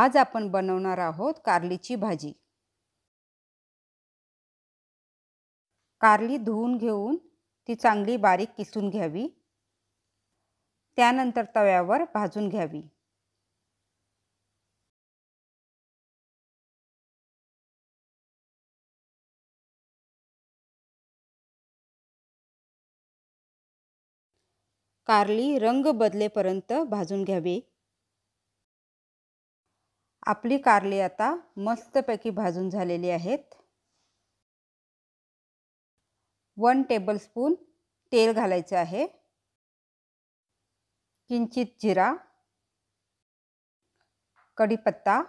आज आपण बनवणार आहोत कारलीची भाजी कारली धुवून घेऊन ती चांगली बारीक किसून घ्यावी त्यानंतर तव्यावर भाजून घ्यावी कारली रंग बदलेपर्यंत भाजून घ्यावी आपली कारले आता मस्तपैकी भाजून झालेली आहेत वन टेबल स्पून तेल घालायचं आहे किंचित जिरा कढीपत्ता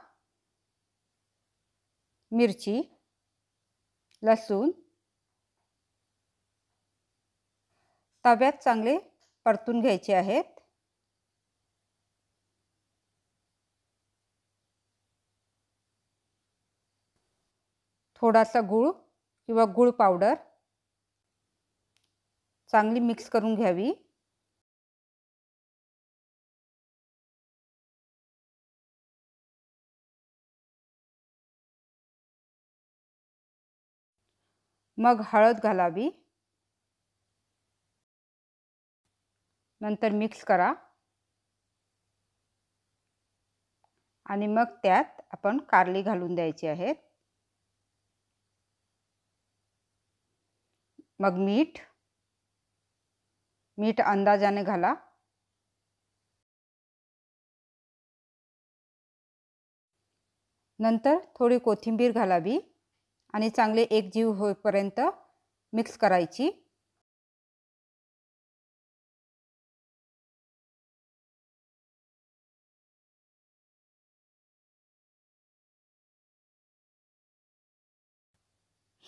मिरची लसूण तव्यात चांगले परतून घ्यायचे आहेत थोडासा गूळ किंवा गूळ पावडर चांगली मिक्स करून घ्यावी मग हळद घालावी नंतर मिक्स करा आणि मग त्यात आपण कारली घालून द्यायची आहेत मग मीठ मीठ अंदाजाने घाला नंतर थोडी कोथिंबीर घालावी आणि चांगले एक जीव होईपर्यंत मिक्स करायची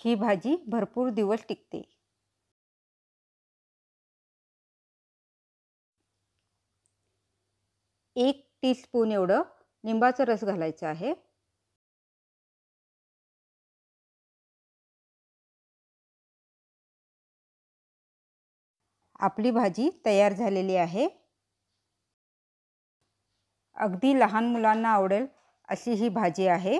ही भाजी भरपूर दिवस टिकते एक टीस्पून एवढं लिंबाचा रस घालायचा आहे आपली भाजी तयार झालेली आहे अगदी लहान मुलांना आवडेल अशी ही भाजी आहे